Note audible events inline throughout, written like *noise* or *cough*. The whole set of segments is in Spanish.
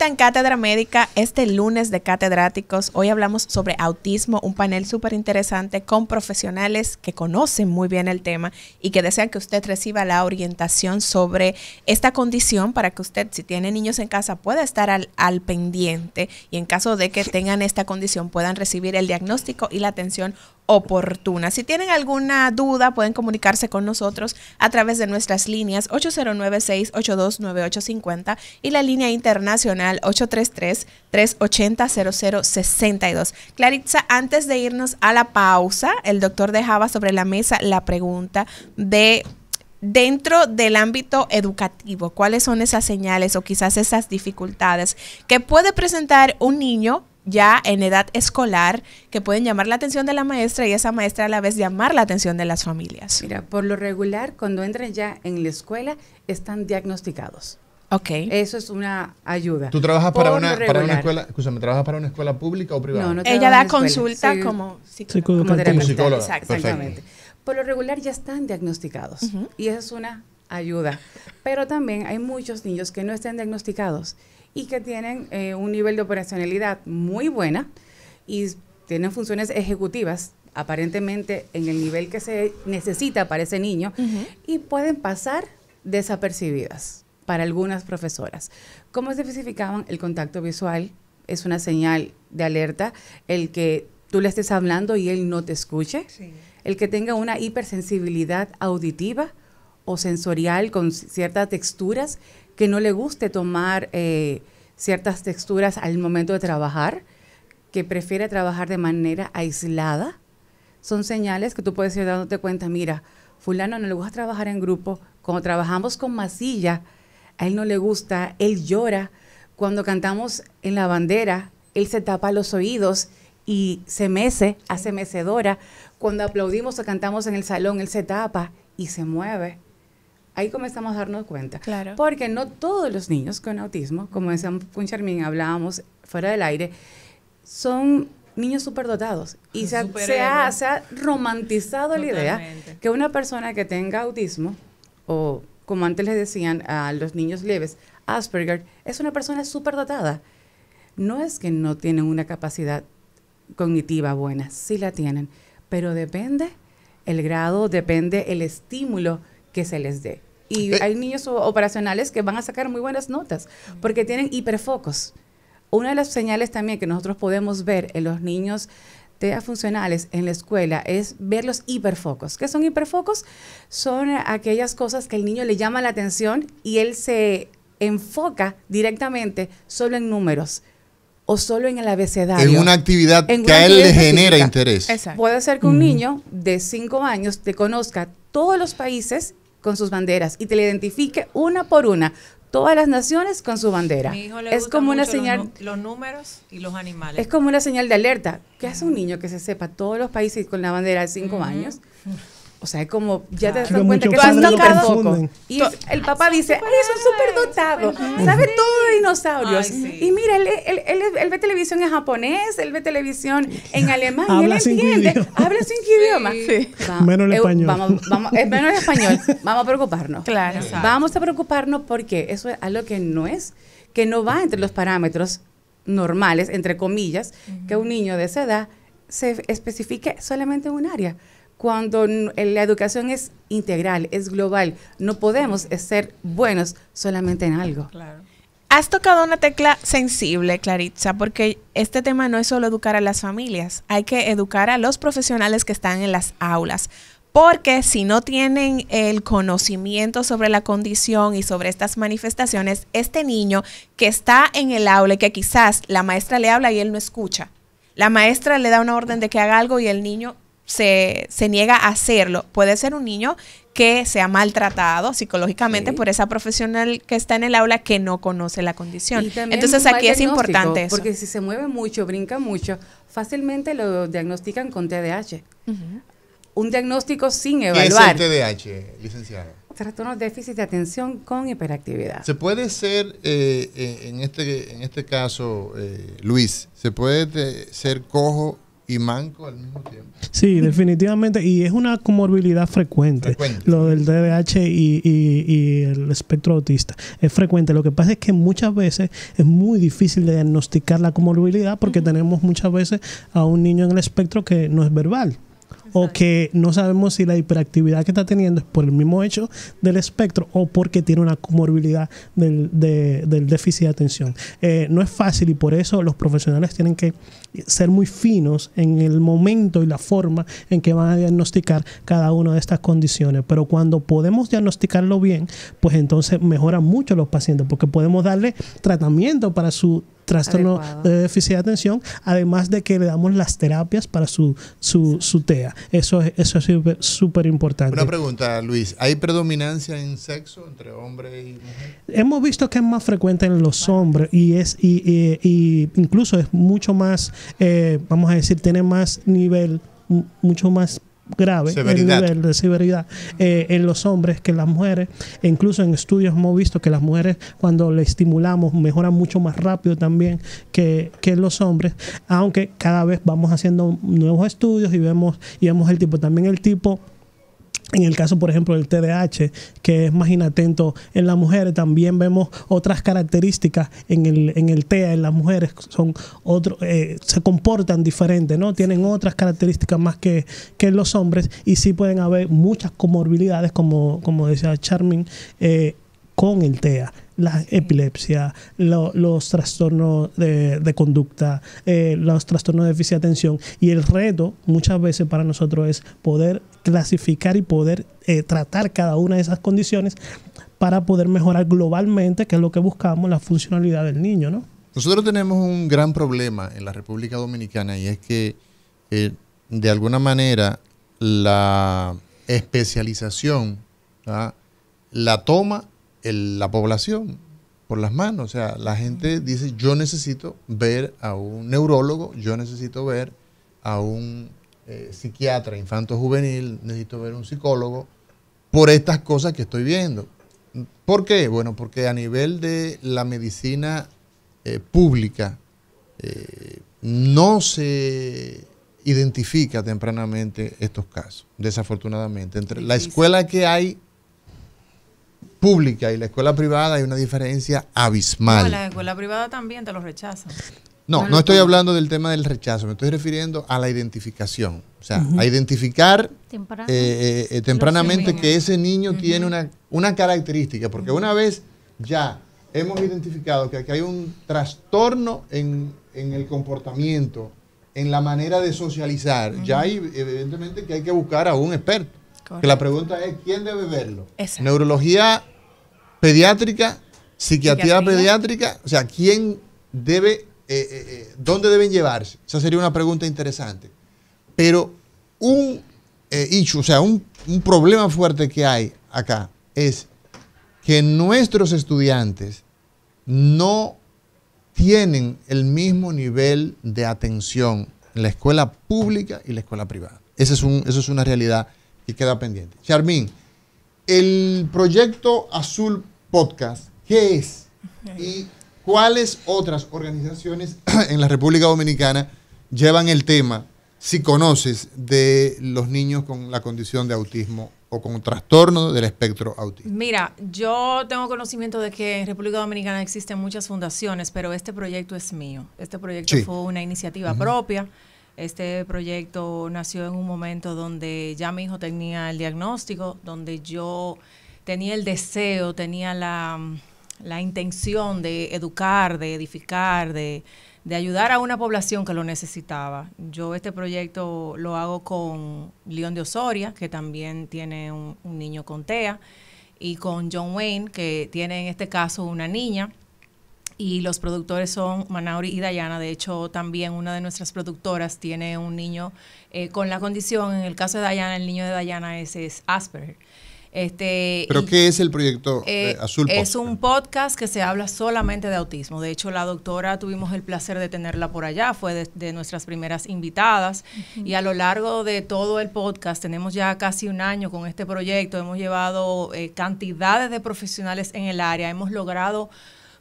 en Cátedra Médica este lunes de catedráticos. Hoy hablamos sobre autismo, un panel súper interesante con profesionales que conocen muy bien el tema y que desean que usted reciba la orientación sobre esta condición para que usted, si tiene niños en casa, pueda estar al, al pendiente y en caso de que tengan esta condición puedan recibir el diagnóstico y la atención oportuna. Si tienen alguna duda, pueden comunicarse con nosotros a través de nuestras líneas 809-682-9850 y la línea internacional 833-380-0062. Claritza, antes de irnos a la pausa, el doctor dejaba sobre la mesa la pregunta de dentro del ámbito educativo, cuáles son esas señales o quizás esas dificultades que puede presentar un niño ya en edad escolar que pueden llamar la atención de la maestra y esa maestra a la vez llamar la atención de las familias. Mira, por lo regular, cuando entran ya en la escuela, están diagnosticados. Ok. Eso es una ayuda. ¿Tú trabajas para, una, para una, escuela, pública o privada? No, no Ella da consulta como, psicóloga. como, psicóloga. Exactamente. Por lo regular ya están diagnosticados y eso es una ayuda. Pero también hay muchos niños que no están diagnosticados y que tienen eh, un nivel de operacionalidad muy buena y tienen funciones ejecutivas aparentemente en el nivel que se necesita para ese niño y pueden pasar desapercibidas para algunas profesoras. ¿Cómo se especificaban? El contacto visual es una señal de alerta, el que tú le estés hablando y él no te escuche, el que tenga una hipersensibilidad auditiva o sensorial con ciertas texturas que no le guste tomar eh, ciertas texturas al momento de trabajar, que prefiere trabajar de manera aislada. Son señales que tú puedes ir dándote cuenta, mira, fulano no le gusta trabajar en grupo, cuando trabajamos con masilla, a él no le gusta, él llora, cuando cantamos en la bandera, él se tapa los oídos y se mece, hace mecedora, cuando aplaudimos o cantamos en el salón, él se tapa y se mueve ahí comenzamos a darnos cuenta. Claro. Porque no todos los niños con autismo, como decía con hablábamos fuera del aire, son niños superdotados. Y se, ha, romantizado la idea que una persona que tenga autismo, o como antes les decían a los niños leves, Asperger, es una persona superdotada. No es que no tienen una capacidad cognitiva buena, sí la tienen, pero depende el grado, depende el estímulo que se les dé. Y hay niños operacionales que van a sacar muy buenas notas porque tienen hiperfocos. Una de las señales también que nosotros podemos ver en los niños funcionales en la escuela es ver los hiperfocos. ¿Qué son hiperfocos? Son aquellas cosas que el niño le llama la atención y él se enfoca directamente solo en números o solo en el abecedario. En una actividad que a él le genera interés. Puede ser que un niño de 5 años te conozca todos los países con sus banderas y te le identifique una por una todas las naciones con su bandera. es como una señal. Los, números y los animales. Es como una señal de alerta. ¿Qué hace un niño que se sepa todos los países con la bandera de cinco años? O sea, es como, ya te das cuenta que has tocado poco. Y el papá dice, ay, ah, son súper dotados, sabe todo de dinosaurios. Y mira, él, ve televisión en japonés, él ve televisión en *laughs* alemán, y él entiende, habla cinco idiomas. menos el español. es menos el español. *laughs* Vamos a preocuparnos. Claro. Vamos a preocuparnos porque eso es algo que no es, que no va entre los parámetros normales, entre comillas, que un niño de esa edad se especifique solamente en un área cuando eh, la educación es integral, es global. No podemos ser buenos solamente en algo. Has tocado una tecla sensible, Claritza, porque este tema no es solo educar a las familias, hay que educar a los profesionales que están en las aulas, porque si no tienen el conocimiento sobre la condición y sobre estas manifestaciones, este niño que está en el aula y que quizás la maestra le habla y él no escucha, la maestra le da una orden de que haga algo y el niño se, niega a hacerlo. Puede ser un niño que sea maltratado psicológicamente por esa profesional que está en el aula que no conoce la condición. Entonces aquí es importante eso. Porque si se mueve mucho, brinca mucho, fácilmente lo diagnostican con TDAH. Un diagnóstico sin evaluar. ¿Qué es TDAH, Trastornos déficit de atención con hiperactividad. ¿Se puede ser, eh, eh, en, este, en este caso, eh, Luis, se puede ser cojo y manco al mismo tiempo. Sí, definitivamente. Y es una comorbilidad frecuente. Lo del DDH y, y, y, el espectro autista. Es frecuente. Lo que pasa es que muchas veces es muy difícil de diagnosticar la comorbilidad porque tenemos muchas veces a un niño en el espectro que no es verbal o que no sabemos si la hiperactividad que está teniendo es por el mismo hecho del espectro o porque tiene una comorbilidad del, del déficit de atención. Eh, no es fácil y por eso los profesionales tienen que ser muy finos en el momento y la forma en que van a diagnosticar cada una de estas condiciones. Pero cuando podemos diagnosticarlo bien, pues entonces mejoran mucho los pacientes porque podemos darle tratamiento para su trastorno eh, de déficit de atención, además de que le damos las terapias para su, su, su TEA. Eso, eso es súper importante. Una pregunta, Luis. ¿Hay predominancia en sexo entre hombre y mujer? Hemos visto que es más frecuente en los hombres y es y, incluso es mucho más, eh, vamos a decir, tiene más nivel, mucho más grave el nivel de severidad eh, en los hombres que las mujeres. E incluso en estudios hemos visto que las mujeres cuando le estimulamos mejoran mucho más rápido también que, que los hombres, aunque cada vez vamos haciendo nuevos estudios y vemos, y vemos el tipo. También el tipo en el caso, por ejemplo, del TDAH, que es más inatento en las mujeres, también vemos otras características en el, en TEA, en las mujeres, son eh, se comportan diferente, ¿no? Tienen otras características más que, que los hombres y sí pueden haber muchas comorbilidades, como, como decía Charmin, eh, con el TEA la epilepsia, los trastornos de, conducta, eh, los trastornos de déficit de atención. Y el reto muchas veces para nosotros es poder clasificar y poder eh, tratar cada una de esas condiciones para poder mejorar globalmente, que es lo que buscamos, la funcionalidad del niño, ¿no? Nosotros tenemos un gran problema en la República Dominicana y es que eh, de alguna manera la especialización ¿ah? la toma la población por las manos. O sea, la gente dice, yo necesito ver a un neurólogo, yo necesito ver a un eh, psiquiatra infanto juvenil, necesito ver un psicólogo por estas cosas que estoy viendo. ¿Por qué? Bueno, porque a nivel de la medicina eh, pública eh, no se identifica tempranamente estos casos, desafortunadamente. Entre la escuela que hay pública y la escuela privada hay una diferencia abismal. la escuela privada también te lo rechazan. No, no, estoy hablando del tema del rechazo, me estoy refiriendo a la identificación. O sea, a identificar eh, eh, eh, tempranamente que ese niño tiene una, una, característica, porque una vez ya hemos identificado que aquí hay un trastorno en, el comportamiento, en la manera de socializar, ya hay evidentemente que hay que buscar a un experto. Que la pregunta es, ¿quién debe verlo? Neurología pediátrica, psiquiatría, psiquiatría pediátrica, o sea, ¿quién debe eh, eh, eh, ¿dónde deben llevarse? Esa sería una pregunta interesante. Pero un o sea, un, problema fuerte que hay acá es que nuestros estudiantes no tienen el mismo nivel de atención en la escuela pública y la escuela privada. Esa es, eso es una realidad que queda pendiente. Charmín, el proyecto Azul Podcast, ¿qué es? Y ¿Cuáles otras organizaciones *clears throat* en la República Dominicana llevan el tema, si conoces, de los niños con la condición de autismo o con trastorno del espectro autista? Mira, yo tengo conocimiento de que en República Dominicana existen muchas fundaciones, pero este proyecto es mío. Este proyecto fue una iniciativa propia. Este proyecto nació en un momento donde ya mi hijo tenía el diagnóstico, donde yo tenía el deseo, tenía la la intención de educar, de edificar, de, ayudar a una población que lo necesitaba. Yo este proyecto lo hago con León de Osoria, que también tiene un, niño con TEA, y con John Wayne, que tiene en este caso una niña y los productores son Manauri y Dayana. De hecho, también una de nuestras productoras tiene un niño eh, con la condición, en el caso de Dayana, el niño de Dayana es, es Asperger. Este, ¿Pero qué es el proyecto eh, Azul? Es un podcast que se habla solamente de autismo. De hecho, la doctora tuvimos el placer de tenerla por allá, fue de, nuestras primeras invitadas. Y a lo largo de todo el podcast, tenemos ya casi un año con este proyecto, hemos llevado eh, cantidades de profesionales en el área, hemos logrado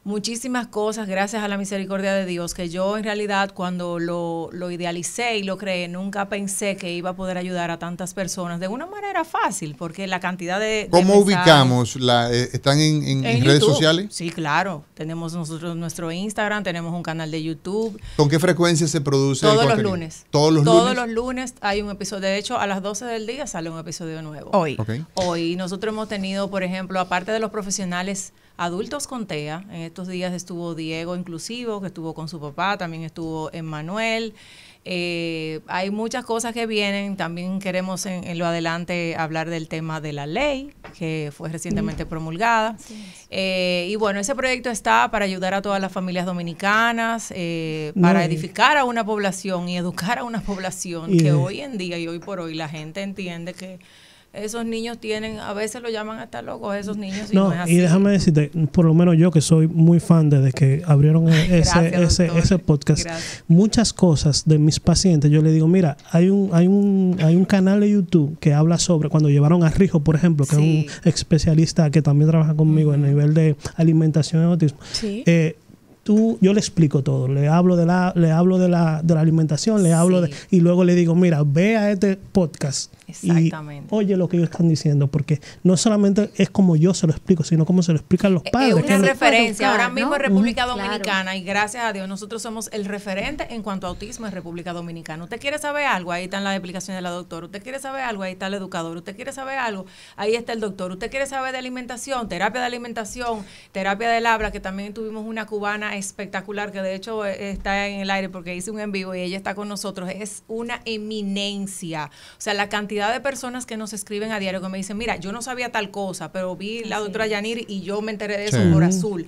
muchísimas cosas gracias a la misericordia de Dios que yo en realidad cuando lo, lo idealicé y lo creé nunca pensé que iba a poder ayudar a tantas personas de una manera fácil porque la cantidad de... ¿Cómo ubicamos? La, eh, ¿Están en, redes sociales? Sí, claro. Tenemos nosotros nuestro Instagram, tenemos un canal de YouTube. ¿Con qué frecuencia se produce? Todos los lunes. Todos los lunes. Todos los lunes hay un episodio. De hecho, a las 12 del día sale un episodio nuevo. Hoy. Hoy nosotros hemos tenido, por ejemplo, aparte de los profesionales adultos con TEA. En estos días estuvo Diego inclusivo, que estuvo con su papá, también estuvo Emmanuel. Eh, hay muchas cosas que vienen. También queremos en, lo adelante hablar del tema de la ley que fue recientemente mm. promulgada. Eh, y bueno, ese proyecto está para ayudar a todas las familias dominicanas, eh, para edificar a una población y educar a una población que hoy en día y hoy por hoy la gente entiende que esos niños tienen, a veces lo llaman hasta locos esos niños. Y no, y déjame decirte, por lo menos yo que soy muy fan desde que abrieron ese, ese, ese, podcast, muchas cosas de mis pacientes, yo le digo, mira, hay un, hay un, hay un canal de YouTube que habla sobre, cuando llevaron a Rijo, por ejemplo, que es un especialista que también trabaja conmigo en el nivel de alimentación y autismo. Eh, tú, yo le explico todo, le hablo de la, le hablo de la, de la alimentación, le hablo de, y luego le digo, mira, ve a este podcast Exactamente. oye lo que ellos están diciendo, porque no solamente es como yo se lo explico, sino como se lo explican los padres. Es una referencia. Ahora mismo en República Dominicana, y gracias a Dios, nosotros somos el referente en cuanto a autismo en República Dominicana. Usted quiere saber algo, ahí están las explicaciones de la doctora. Usted quiere saber algo, ahí está el educador. Usted quiere saber algo, ahí está el doctor. Usted quiere saber de alimentación, terapia de alimentación, terapia del habla, que también tuvimos una cubana espectacular, que de hecho eh, está en el aire porque hice un en vivo y ella está con nosotros. Es una eminencia. O sea, la cantidad de personas que nos escriben a diario que me dicen, mira, yo no sabía tal cosa, pero vi la doctora Yanir y yo me enteré de eso color por azul.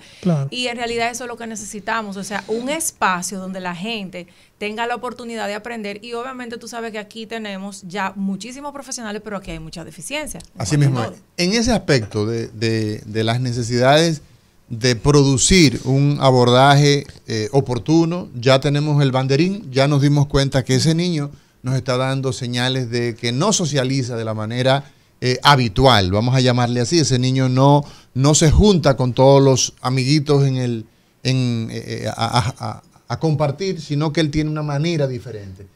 Y en realidad eso es lo que necesitamos, o sea, un espacio donde la gente tenga la oportunidad de aprender y obviamente tú sabes que aquí tenemos ya muchísimos profesionales, pero aquí hay mucha deficiencia. Así mismo, en ese aspecto de, las necesidades de producir un abordaje eh, oportuno. Ya tenemos el banderín, ya nos dimos cuenta que ese niño nos está dando señales de que no socializa de la manera eh, habitual, vamos a llamarle así. Ese niño no, no se junta con todos los amiguitos en eh, eh, a, compartir, sino que él tiene una manera diferente.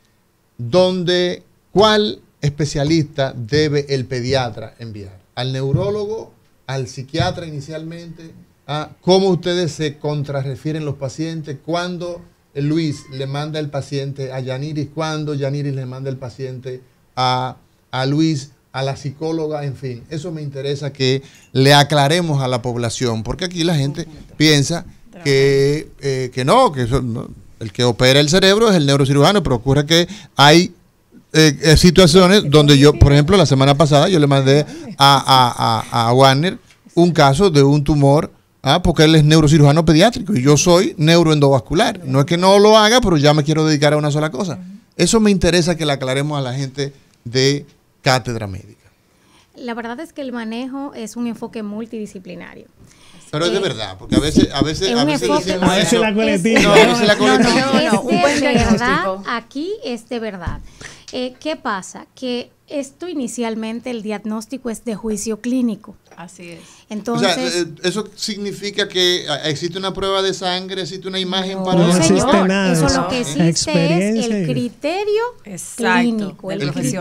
dónde ¿Cuál especialista debe el pediatra enviar? ¿Al neurólogo? ¿Al psiquiatra inicialmente? ¿A ¿Ah, ¿Cómo ustedes se contrarrefieren los pacientes? ¿Cuándo? Eh, Luis le manda el paciente a Yaniris, cuando Yaniris le manda el paciente a, Luis, a la psicóloga, en fin. Eso me interesa que le aclaremos a la población, porque aquí la gente piensa que, eh, no, que el que opera el cerebro es el neurocirujano, pero ocurre que hay eh, situaciones donde yo, por ejemplo, la semana pasada yo le mandé a, a, a Warner un caso de un tumor Ah, porque él es neurocirujano pediátrico y yo soy neuroendovascular. No es que no lo haga, pero ya me quiero dedicar a una sola cosa. Eso me interesa que le aclaremos a la gente de cátedra médica. La verdad es que el manejo es un enfoque multidisciplinario. Pero es de eh, verdad, porque a veces, a veces, decimos, No, No, no, no, no es de verdad, aquí es de verdad. Eh, ¿Qué pasa? Que esto inicialmente el diagnóstico es de juicio clínico. Así es. Entonces, eh, eso significa que eh, existe una prueba de sangre, existe una imagen para no existe nada. Eso lo que existe es el criterio clínico, el, criterio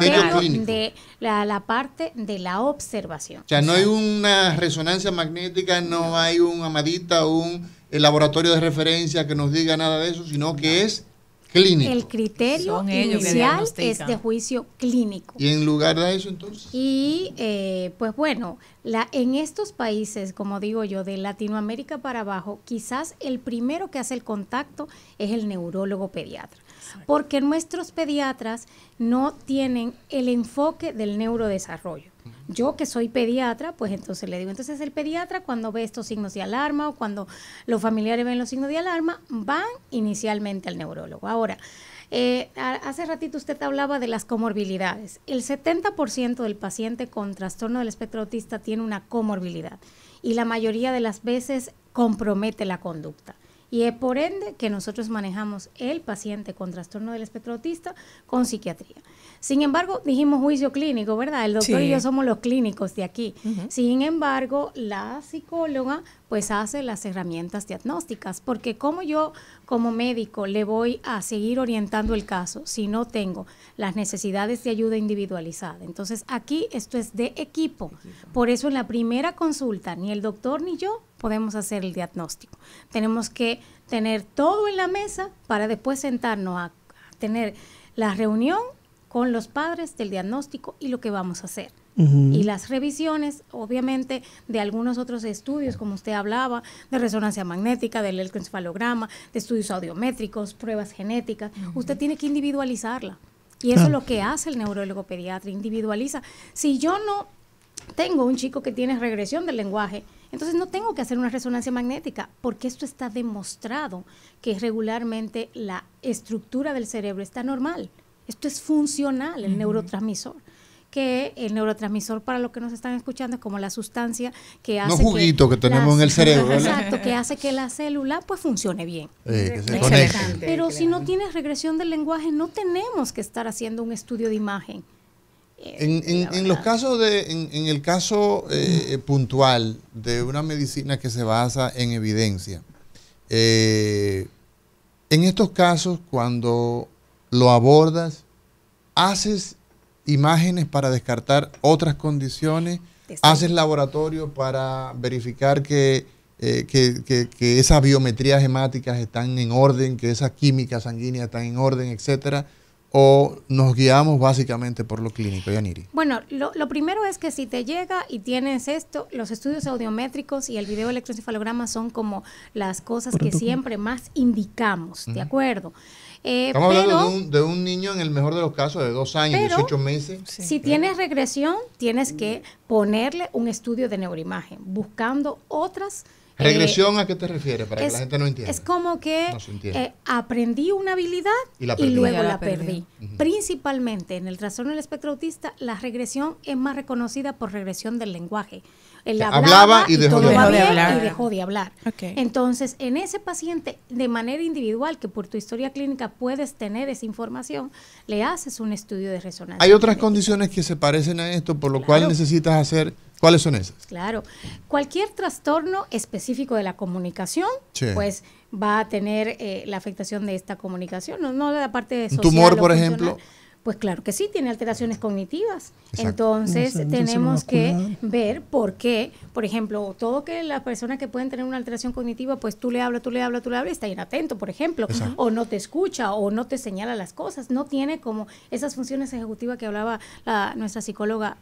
de la, parte de la observación. O sea, no hay una resonancia magnética, no hay un amadita, un eh, laboratorio de referencia que nos diga nada de eso, sino que es el criterio inicial es de juicio clínico. ¿Y en lugar de eso entonces? Y eh, pues bueno, la, en estos países, como digo yo, de Latinoamérica para abajo, quizás el primero que hace el contacto es el neurólogo pediatra. Porque nuestros pediatras no tienen el enfoque del neurodesarrollo yo que soy pediatra, pues entonces le digo, entonces el pediatra cuando ve estos signos de alarma o cuando los familiares ven los signos de alarma, van inicialmente al neurólogo. Ahora, eh, hace ratito usted hablaba de las comorbilidades. El 70% del paciente con trastorno del espectro autista tiene una comorbilidad y la mayoría de las veces compromete la conducta. Y es por ende que nosotros manejamos el paciente con trastorno del espectro autista con psiquiatría. Sin embargo, dijimos juicio clínico, ¿verdad? El doctor y yo somos los clínicos de aquí. Sin embargo, la psicóloga pues hace las herramientas diagnósticas, porque como yo como médico le voy a seguir orientando el caso si no tengo las necesidades de ayuda individualizada. Entonces, aquí esto es de equipo. Por eso en la primera consulta ni el doctor ni yo podemos hacer el diagnóstico. Tenemos que tener todo en la mesa para después sentarnos a tener la reunión con los padres del diagnóstico y lo que vamos a hacer. Y las revisiones, obviamente, de algunos otros estudios, como usted hablaba, de resonancia magnética, del electroencefalograma, de estudios audiométricos, pruebas genéticas, usted tiene que individualizarla. Y eso es lo que ah. hace el neurólogo pediatra, individualiza. Si yo no tengo un chico que tiene regresión del lenguaje, entonces no tengo que hacer una resonancia magnética porque esto está demostrado que regularmente la estructura del cerebro está normal. Esto es funcional, el neurotransmisor que el neurotransmisor para lo que nos están escuchando es como la sustancia que hace no juguito que, tenemos en el cerebro exacto que hace que la célula pues funcione bien pero si no tienes regresión del lenguaje no tenemos que estar haciendo un estudio de imagen eh, en, los casos de, en, el caso eh, puntual de una medicina que se basa en evidencia, eh, en estos casos cuando lo abordas, haces imágenes para descartar otras condiciones, haces laboratorio para verificar que, esas biometrías hemáticas están en orden, que esas químicas sanguíneas están en orden, etcétera o nos guiamos básicamente por lo clínico, Yaniri? Bueno, lo, primero es que si te llega y tienes esto, los estudios audiométricos y el video electroencefalograma son como las cosas que siempre más indicamos, ¿de acuerdo? Eh, Estamos hablando de un, niño en el mejor de los casos de dos años, 18 meses. Si tienes regresión, tienes que ponerle un estudio de neuroimagen, buscando otras ¿Regresión eh, a qué te refieres? Para que la gente no entienda. Es como que eh, aprendí una habilidad y, luego la, perdí. Principalmente en el trastorno del espectro autista, la regresión es más reconocida por regresión del lenguaje. hablaba, y dejó, de, hablar. Entonces, en ese paciente, de manera individual, que por tu historia clínica puedes tener esa información, le haces un estudio de resonancia. Hay otras condiciones que se parecen a esto, por lo cual necesitas hacer ¿Cuáles son esas? Claro. Cualquier trastorno específico de la comunicación, pues va a tener eh, la afectación de esta comunicación, no, no la parte social. ¿Un tumor, por ejemplo? Pues claro que sí, tiene alteraciones cognitivas. Entonces tenemos que ver por qué, por ejemplo, todo que las personas que pueden tener una alteración cognitiva, pues tú le hablas, tú le hablas, tú le hablas, está inatento, por ejemplo, o no te escucha, o no te señala las cosas, no tiene como esas funciones ejecutivas que hablaba la, nuestra psicóloga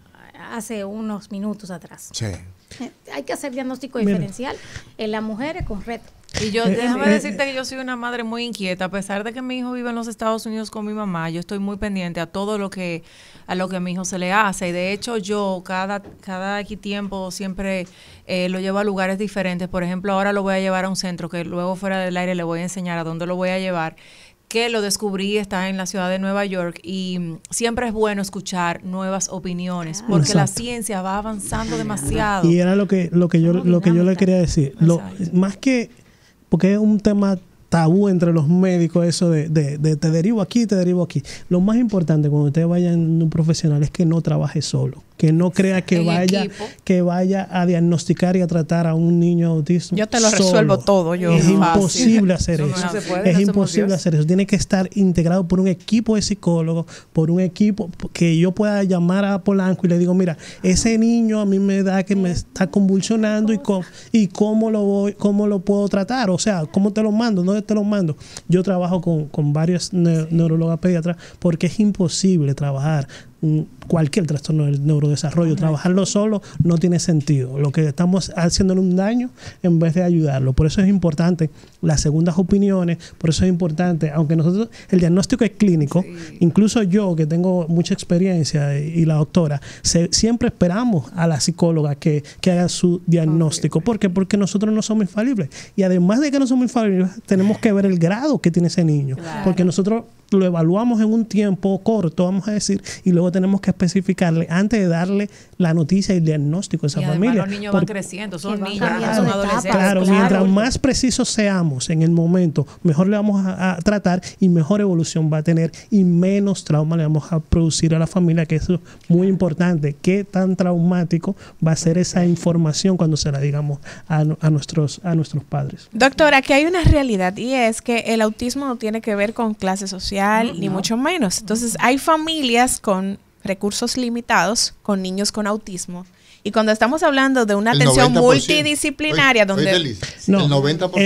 hace unos minutos atrás. Sí. Eh, hay que hacer diagnóstico diferencial en las mujeres con reto. Y yo, eh, eh, déjame decirte que yo soy una madre muy inquieta, a pesar de que mi hijo vive en los Estados Unidos con mi mamá, yo estoy muy pendiente a todo lo que a lo que a mi hijo se le hace. Y de hecho yo cada cada tiempo siempre eh, lo llevo a lugares diferentes. Por ejemplo, ahora lo voy a llevar a un centro que luego fuera del aire le voy a enseñar a dónde lo voy a llevar que lo descubrí, está en la ciudad de Nueva York y mm, siempre es bueno escuchar nuevas opiniones ah. porque la ciencia va avanzando ah. demasiado. Y era lo que, lo que yo, lo que yo le quería decir. Lo, más que, porque es un tema tabú entre los médicos eso de, de, te derivo aquí, te derivo aquí. Lo más importante cuando usted vaya en un profesional es que no trabaje solo que no crea que vaya que vaya a diagnosticar y a tratar a un niño autismo. Yo te lo resuelvo todo, Es imposible hacer eso. es imposible hacer eso. Tiene que estar integrado por un equipo de psicólogos, por un equipo que yo pueda llamar a Polanco y le digo, mira, ese niño a mí me da que me está convulsionando y cómo, lo voy, cómo lo puedo tratar, o sea, cómo te lo mando, dónde te lo mando. Yo trabajo con, con varios neurologas pediatras porque es imposible trabajar cualquier trastorno del neurodesarrollo. Trabajarlo solo no tiene sentido. Lo que estamos haciéndole un daño en vez de ayudarlo. Por eso es importante las segundas opiniones, por eso es importante, aunque nosotros, el diagnóstico es clínico, incluso yo que tengo mucha experiencia y, la doctora, siempre esperamos a la psicóloga que, haga su diagnóstico, porque Porque nosotros no somos infalibles y además de que no somos infalibles, tenemos que ver el grado que tiene ese niño, porque nosotros lo evaluamos en un tiempo corto, vamos a decir, y luego tenemos que especificarle antes de darle la noticia y el diagnóstico a esa familia. Los niños van creciendo, son niñas, son adolescentes. claro, mientras más precisos seamos en el momento, mejor le vamos a, tratar y mejor evolución va a tener y menos trauma le vamos a producir a la familia, que eso es muy importante. ¿Qué tan traumático va a ser esa información cuando se la digamos a, nuestros, a nuestros padres? Doctora, aquí hay una realidad y es que el autismo no tiene que ver con clase social, ni mucho menos. Entonces, hay familias con recursos limitados, con niños con autismo, y cuando estamos hablando de una atención multidisciplinaria, donde...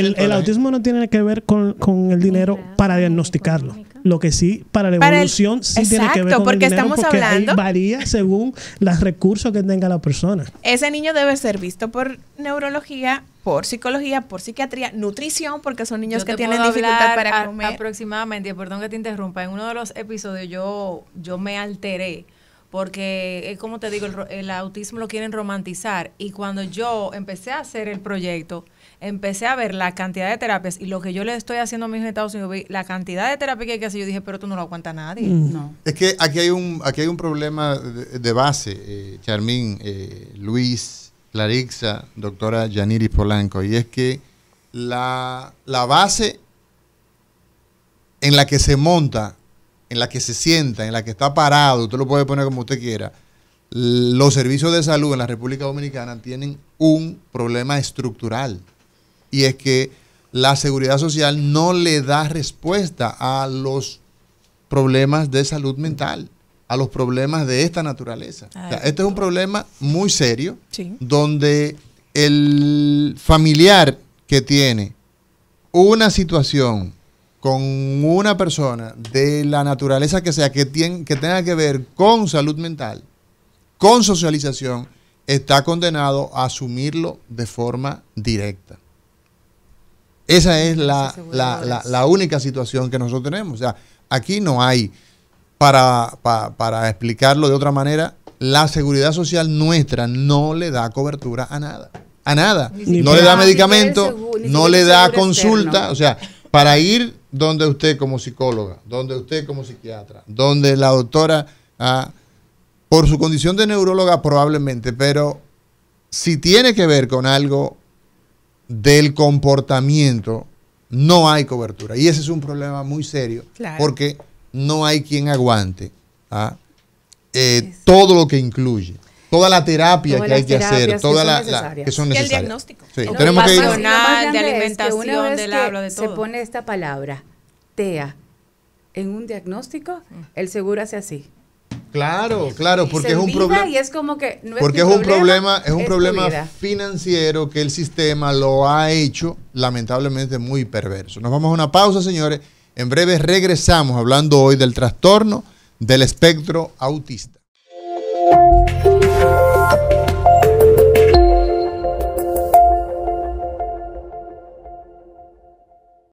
el, autismo no tiene que ver con, el dinero para diagnosticarlo. Lo que sí, para la evolución, sí tiene que ver con porque el dinero estamos porque varía según los recursos que tenga la persona. Ese niño debe ser visto por neurología, por psicología, por psiquiatría, nutrición, porque son niños que tienen dificultad para comer. Aproximadamente, perdón que te interrumpa, en uno de los episodios yo, yo me alteré porque, eh, como te digo, el, autismo lo quieren romantizar y cuando yo empecé a hacer el proyecto, empecé a ver la cantidad de terapias y lo que yo le estoy haciendo a mis en Estados Unidos, la cantidad de terapias que hay que hacer, yo dije, pero tú no lo aguanta nadie. Mm. No. Es que aquí hay un, aquí hay un problema de, base, eh, Charmín, eh, Luis, Larixa, doctora Yaniris Polanco, y es que la, la base en la que se monta en la que se sienta, en la que está parado, usted lo puede poner como usted quiera, los servicios de salud en la República Dominicana tienen un problema estructural. Y es que la seguridad social no le da respuesta a los problemas de salud mental, a los problemas de esta naturaleza. este es un problema muy serio, donde el familiar que tiene una situación con una persona de la naturaleza que sea, que, tiene, que tenga que ver con salud mental, con socialización, está condenado a asumirlo de forma directa. Esa es la, la, la, única situación que nosotros tenemos. O sea, aquí no hay, para, para, para explicarlo de otra manera, la seguridad social nuestra no le da cobertura a nada. A nada. no le da medicamento, no le da consulta. O sea, para ir donde usted como psicóloga, donde usted como psiquiatra, donde la doctora, ah, por su condición de neuróloga probablemente, pero si tiene que ver con algo del comportamiento, no hay cobertura. Y ese es un problema muy serio, porque no hay quien aguante ah, eh, todo lo que incluye toda la terapia que hay que hacer, todas las que son necesarias. El diagnóstico. Sí, tenemos que ir. de alimentación, es que de todo. Se pone esta palabra, TEA, en un diagnóstico, el seguro hace así. Claro, claro, porque es un problema y es como que porque es un problema, es un problema financiero que el sistema lo ha hecho lamentablemente muy perverso. Nos vamos a una pausa, señores. En breve regresamos hablando hoy del trastorno del espectro autista. Thank you.